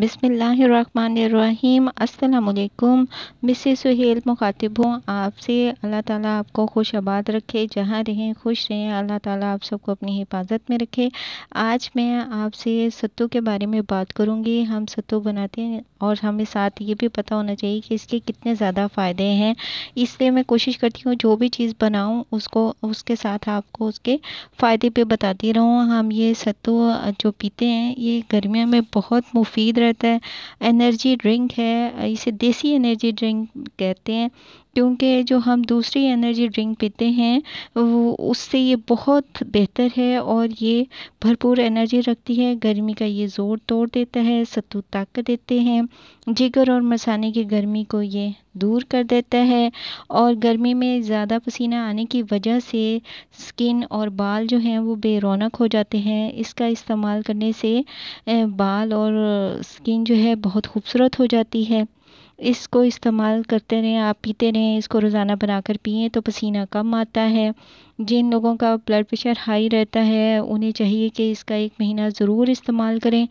बिसमीम अल्लाम मिस सुहेल मुखातिब हूँ आपसे अल्लाह ताला आपको खुश आबाद रखे जहाँ रहें खुश रहें अल्लाह ताला आप सबको अपनी हिफाजत में रखे आज मैं आपसे सत्तू के बारे में बात करूँगी हम सत्तू बनाते हैं और हमें साथ ये भी पता होना चाहिए कि इसके कितने ज़्यादा फ़ायदे हैं इसलिए मैं कोशिश करती हूँ जो भी चीज़ बनाऊँ उसको उसके साथ आपको उसके फ़ायदे भी बताती रहूँ हम ये सत्तू जो पीते हैं ये गर्मियों में बहुत मुफीद रहता है एनर्जी ड्रिंक है इसे देसी एनर्जी ड्रिंक कहते हैं क्योंकि जो हम दूसरी एनर्जी ड्रिंक पीते हैं वो उससे ये बहुत बेहतर है और ये भरपूर एनर्जी रखती है गर्मी का ये ज़ोर तोड़ देता है सत्तू ताकत देते हैं जिगर और मसाने की गर्मी को ये दूर कर देता है और गर्मी में ज़्यादा पसीना आने की वजह से स्किन और बाल जो हैं वो बेरोनक हो जाते हैं इसका इस्तेमाल करने से बाल और स्किन जो है बहुत खूबसूरत हो जाती है इसको इस्तेमाल करते रहें आप पीते रहें इसको रोज़ाना बनाकर पिए तो पसीना कम आता है जिन लोगों का ब्लड प्रेशर हाई रहता है उन्हें चाहिए कि इसका एक महीना ज़रूर इस्तेमाल करें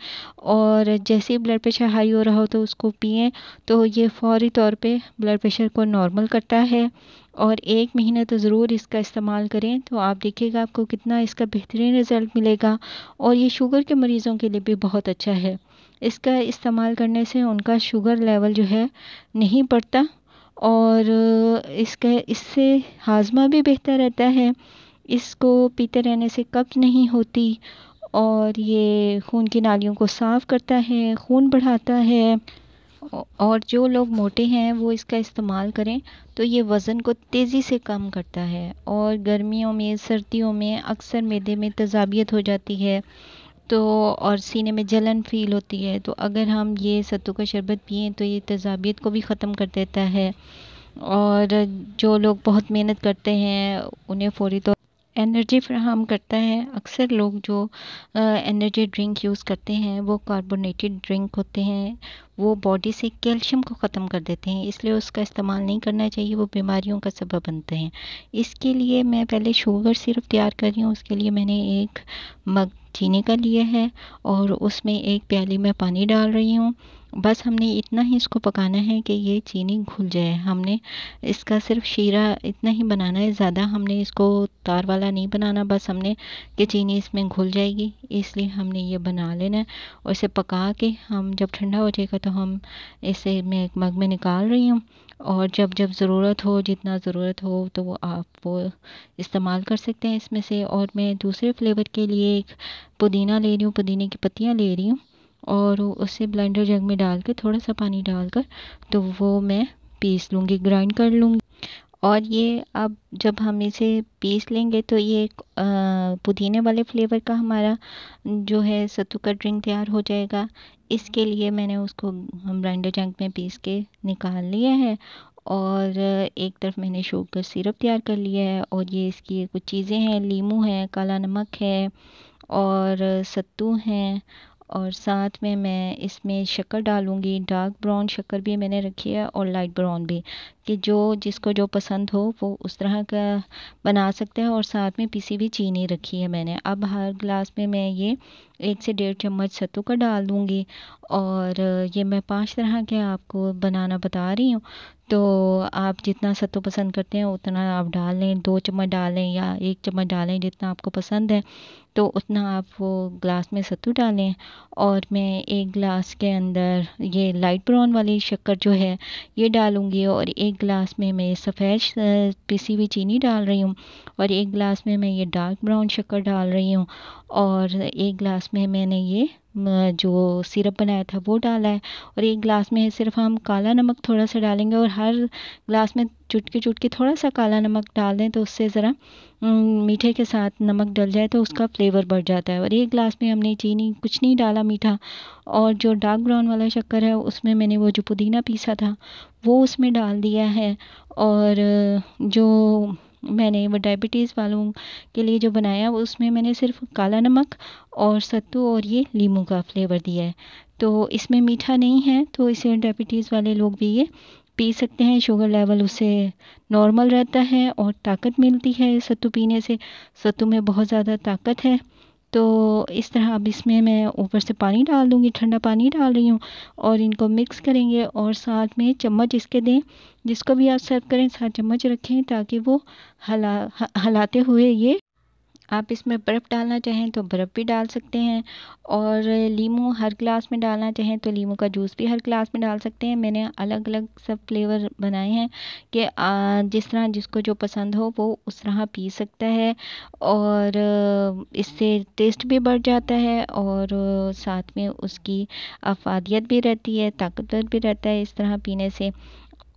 और जैसे ही ब्लड प्रेशर हाई हो रहा हो तो उसको पिएँ तो ये फौरी तौर पे ब्लड प्रेशर को नॉर्मल करता है और एक महीना तो ज़रूर इसका इस्तेमाल करें तो आप देखिएगा आपको कितना इसका बेहतरीन रिज़ल्ट मिलेगा और ये शुगर के मरीज़ों के लिए भी बहुत अच्छा है इसका इस्तेमाल करने से उनका शुगर लेवल जो है नहीं पड़ता और इसके इससे हाजमा भी बेहतर रहता है इसको पीते रहने से कब्ज़ नहीं होती और ये खून की नालियों को साफ़ करता है खून बढ़ाता है और जो लोग मोटे हैं वो इसका इस्तेमाल करें तो ये वज़न को तेज़ी से कम करता है और गर्मियों में सर्दियों में अक्सर मैदे में तजाबियत हो जाती है तो और सीने में जलन फील होती है तो अगर हम ये सत्तू का शरबत पिए तो ये तजाबियत को भी ख़त्म कर देता है और जो लोग बहुत मेहनत करते हैं उन्हें फौरी तौर तो एनर्जी फ्राहम करता है अक्सर लोग जो एनर्जी ड्रिंक यूज़ करते हैं वो कार्बोनेटेड ड्रिंक होते हैं वो बॉडी से कैल्शियम को ख़त्म कर देते हैं इसलिए उसका इस्तेमाल नहीं करना चाहिए वो बीमारियों का सबब बनते हैं इसके लिए मैं पहले शुगर सिर्फ तैयार कर रही हूँ उसके लिए मैंने एक मग चीनी का लिया है और उसमें एक प्याली में पानी डाल रही हूँ बस हमने इतना ही इसको पकाना है कि ये चीनी घुल जाए हमने इसका सिर्फ शीरा इतना ही बनाना है ज़्यादा हमने इसको तार वाला नहीं बनाना बस हमने कि चीनी इसमें घुल जाएगी इसलिए हमने ये बना लेना है और इसे पका के हम जब ठंडा हो जाएगा तो हम इसे मैं एक मग में निकाल रही हूँ और जब जब ज़रूरत हो जितना ज़रूरत हो तो वो आप वो इस्तेमाल कर सकते हैं इसमें से और मैं दूसरे फ्लेवर के लिए एक पुदीना ले रही हूँ पुदीने की पत्तियाँ ले रही हूँ और उसे ब्लेंडर जग में डाल के थोड़ा सा पानी डालकर तो वो मैं पीस लूँगी ग्राइंड कर लूँगी और ये अब जब हम इसे पीस लेंगे तो ये पुदीने वाले फ्लेवर का हमारा जो है सत्तू का ड्रिंक तैयार हो जाएगा इसके लिए मैंने उसको ब्राइंडर जंग में पीस के निकाल लिया है और एक तरफ मैंने शुगर सिरप तैयार कर लिया है और ये इसकी कुछ चीज़ें हैं लीमू है काला नमक है और सत्तू हैं और साथ में मैं इसमें शक्कर डालूंगी डार्क ब्राउन शक्कर भी मैंने रखी है और लाइट ब्राउन भी कि जो जिसको जो पसंद हो वो उस तरह का बना सकते हैं और साथ में पीसी भी चीनी रखी है मैंने अब हर ग्लास में मैं ये एक से डेढ़ चम्मच सत्तू का डाल दूँगी और ये मैं पांच तरह के आपको बनाना बता रही हूँ तो आप जितना सत्तू पसंद करते हैं उतना आप डाल लें दो चम्मच डालें या एक चम्मच डालें जितना आपको पसंद है तो उतना आप वो ग्लास में सत्तू डालें और मैं एक गिलास के अंदर ये लाइट ब्राउन वाली शक्कर जो है ये डालूंगी और एक गिलास में मैं सफ़ेद पिसी हुई चीनी डाल रही हूँ और एक गिलास में मैं ये डार्क ब्राउन शक्कर डाल रही हूँ और एक गिलास में मैंने ये जो सिरप बनाया था वो डाला है और एक ग्लास में सिर्फ हम काला नमक थोड़ा सा डालेंगे और हर ग्लास में चुटकी चुटकी थोड़ा सा काला नमक डाल दें तो उससे ज़रा मीठे के साथ नमक डल जाए तो उसका फ्लेवर बढ़ जाता है और एक ग्लास में हमने चीनी कुछ नहीं डाला मीठा और जो डार्क ब्राउन वाला शक्कर है उसमें मैंने वो जो पुदीना पीसा था वो उसमें डाल दिया है और जो मैंने वो डायबिटीज़ वालों के लिए जो बनाया उसमें मैंने सिर्फ काला नमक और सत्तू और ये लीमू का फ्लेवर दिया है तो इसमें मीठा नहीं है तो इसे डायबिटीज़ वाले लोग भी ये पी सकते हैं शुगर लेवल उससे नॉर्मल रहता है और ताकत मिलती है सत्तू पीने से सत्तू में बहुत ज़्यादा ताकत है तो इस तरह अब इसमें मैं ऊपर से पानी डाल दूँगी ठंडा पानी डाल रही हूँ और इनको मिक्स करेंगे और साथ में चम्मच इसके दें जिसको भी आप सर्व करें साथ चम्मच रखें ताकि वो हला हलाते हुए ये आप इसमें बर्फ़ डालना चाहें तो बर्फ़ भी डाल सकते हैं और लीमू हर ग्लास में डालना चाहें तो लीमू का जूस भी हर ग्लास में डाल सकते हैं मैंने अलग अलग सब फ्लेवर बनाए हैं कि जिस तरह जिसको जो पसंद हो वो उस तरह पी सकता है और इससे टेस्ट भी बढ़ जाता है और साथ में उसकी अफादियत भी रहती है ताकतवर भी रहता है इस तरह पीने से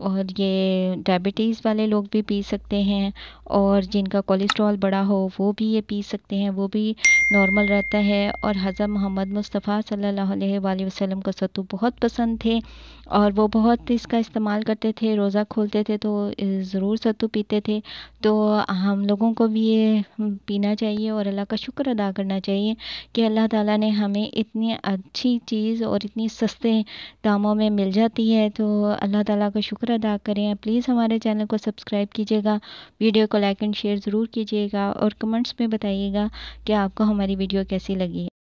और ये डायबिटीज़ वाले लोग भी पी सकते हैं और जिनका कोलेस्ट्रॉल बड़ा हो वो भी ये पी सकते हैं वो भी नॉर्मल रहता है और हज़र मोहम्मद मुस्तफ़ा सल्ला वसलम का सत्तू बहुत पसंद थे और वो बहुत इसका इस्तेमाल करते थे रोज़ा खोलते थे तो ज़रूर सत्तू पीते थे तो हम लोगों को भी ये पीना चाहिए और अल्लाह का शुक्र अदा करना चाहिए कि अल्लाह ताला ने हमें इतनी अच्छी चीज़ और इतनी सस्ते दामों में मिल जाती है तो अल्लाह ताला का शुक्र अदा करें प्लीज़ हमारे चैनल को सब्सक्राइब कीजिएगा वीडियो को लाइक एंड शेयर ज़रूर कीजिएगा और कमेंट्स में बताइएगा कि आपको हम हमारी वीडियो कैसी लगी